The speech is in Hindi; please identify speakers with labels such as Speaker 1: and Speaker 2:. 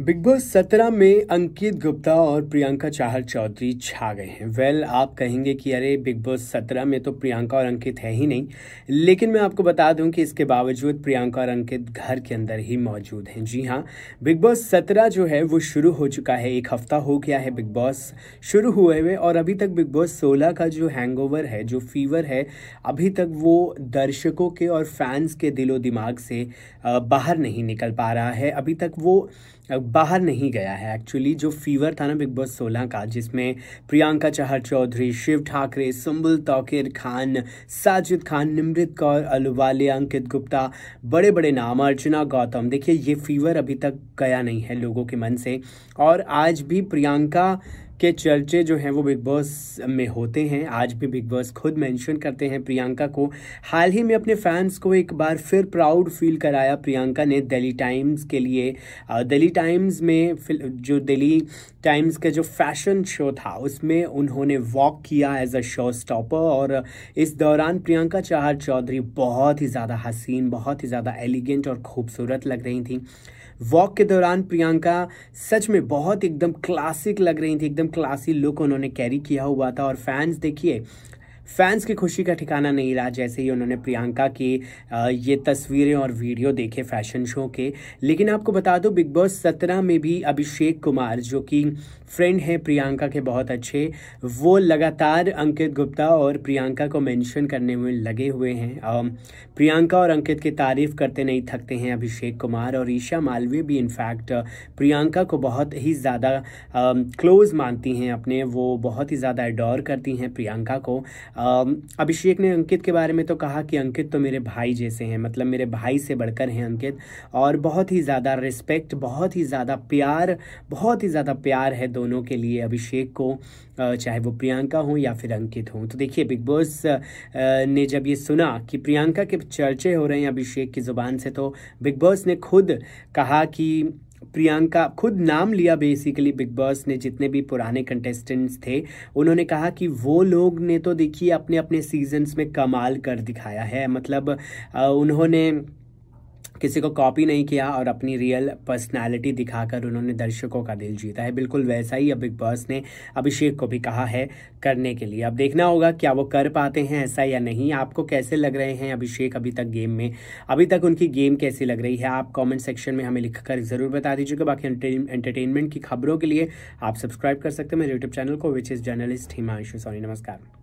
Speaker 1: बिग बॉस सत्रह में अंकित गुप्ता और प्रियंका चाहल चौधरी छा गए हैं वेल well, आप कहेंगे कि अरे बिग बॉस सत्रह में तो प्रियंका और अंकित है ही नहीं लेकिन मैं आपको बता दूं कि इसके बावजूद प्रियंका और अंकित घर के अंदर ही मौजूद हैं जी हाँ बिग बॉस सत्रह जो है वो शुरू हो चुका है एक हफ्ता हो गया है बिग बॉस शुरू हुए हुए और अभी तक बिग बॉस सोलह का जो हैंग है जो फीवर है अभी तक वो दर्शकों के और फैंस के दिलो दिमाग से बाहर नहीं निकल पा रहा है अभी तक वो बाहर नहीं गया है एक्चुअली जो फीवर था ना बिग बॉस सोलह का जिसमें प्रियंका चहर चौधरी शिव ठाकरे सुम्बुल तौकीर खान साजिद खान निमृत कौर अलुवाले अंकित गुप्ता बड़े बड़े नाम अर्चना गौतम देखिए ये फीवर अभी तक गया नहीं है लोगों के मन से और आज भी प्रियंका के चर्चे जो हैं वो बिग बॉस में होते हैं आज भी बिग बॉस खुद मेंशन करते हैं प्रियंका को हाल ही में अपने फैंस को एक बार फिर प्राउड फील कराया प्रियंका ने दिल्ली टाइम्स के लिए दिल्ली टाइम्स में जो दिल्ली टाइम्स का जो फैशन शो था उसमें उन्होंने वॉक किया एज अ शो स्टॉपर और इस दौरान प्रियंका चाहर चौधरी बहुत ही ज़्यादा हसीन बहुत ही ज़्यादा एलिगेंट और खूबसूरत लग रही थी वॉक के दौरान प्रियंका सच में बहुत एकदम क्लासिक लग रही थी एकदम क्लासी लुक उन्होंने कैरी किया हुआ था और फैंस देखिए फैंस की खुशी का ठिकाना नहीं रहा जैसे ही उन्होंने प्रियंका की ये तस्वीरें और वीडियो देखे फैशन शो के लेकिन आपको बता दो बिग बॉस सत्रह में भी अभिषेक कुमार जो कि फ्रेंड हैं प्रियंका के बहुत अच्छे वो लगातार अंकित गुप्ता और प्रियंका को मेंशन करने में लगे हुए हैं प्रियंका और अंकित की तारीफ करते नहीं थकते हैं अभिषेक कुमार और ईशा मालवीय भी इनफैक्ट प्रियंका को बहुत ही ज़्यादा क्लोज मानती हैं अपने वो बहुत ही ज़्यादा एडोर करती हैं प्रियंका को अभिषेक ने अंकित के बारे में तो कहा कि अंकित तो मेरे भाई जैसे हैं मतलब मेरे भाई से बढ़कर हैं अंकित और बहुत ही ज़्यादा रिस्पेक्ट बहुत ही ज़्यादा प्यार बहुत ही ज़्यादा प्यार है दोनों के लिए अभिषेक को चाहे वो प्रियंका हों या फिर अंकित हों तो देखिए बिग बॉस ने जब ये सुना कि प्रियंका के चर्चे हो रहे हैं अभिषेक की ज़ुबान से तो बिग बॉस ने खुद कहा कि प्रियंका खुद नाम लिया बेसिकली बिग बॉस ने जितने भी पुराने कंटेस्टेंट्स थे उन्होंने कहा कि वो लोग ने तो देखिए अपने अपने सीजन्स में कमाल कर दिखाया है मतलब उन्होंने किसी को कॉपी नहीं किया और अपनी रियल पर्सनालिटी दिखाकर उन्होंने दर्शकों का दिल जीता है बिल्कुल वैसा ही अब बिग बॉस ने अभिषेक को भी कहा है करने के लिए अब देखना होगा क्या वो कर पाते हैं ऐसा या नहीं आपको कैसे लग रहे हैं अभिषेक अभी तक गेम में अभी तक उनकी गेम कैसी लग रही है आप कॉमेंट सेक्शन में हमें लिख ज़रूर बता दीजिएगा बाकी एंटरटेनमेंट की खबरों के लिए आप सब्सक्राइब कर सकते हैं मेरे यूट्यूब चैनल को which is journalist Himanshu sorry नमस्कार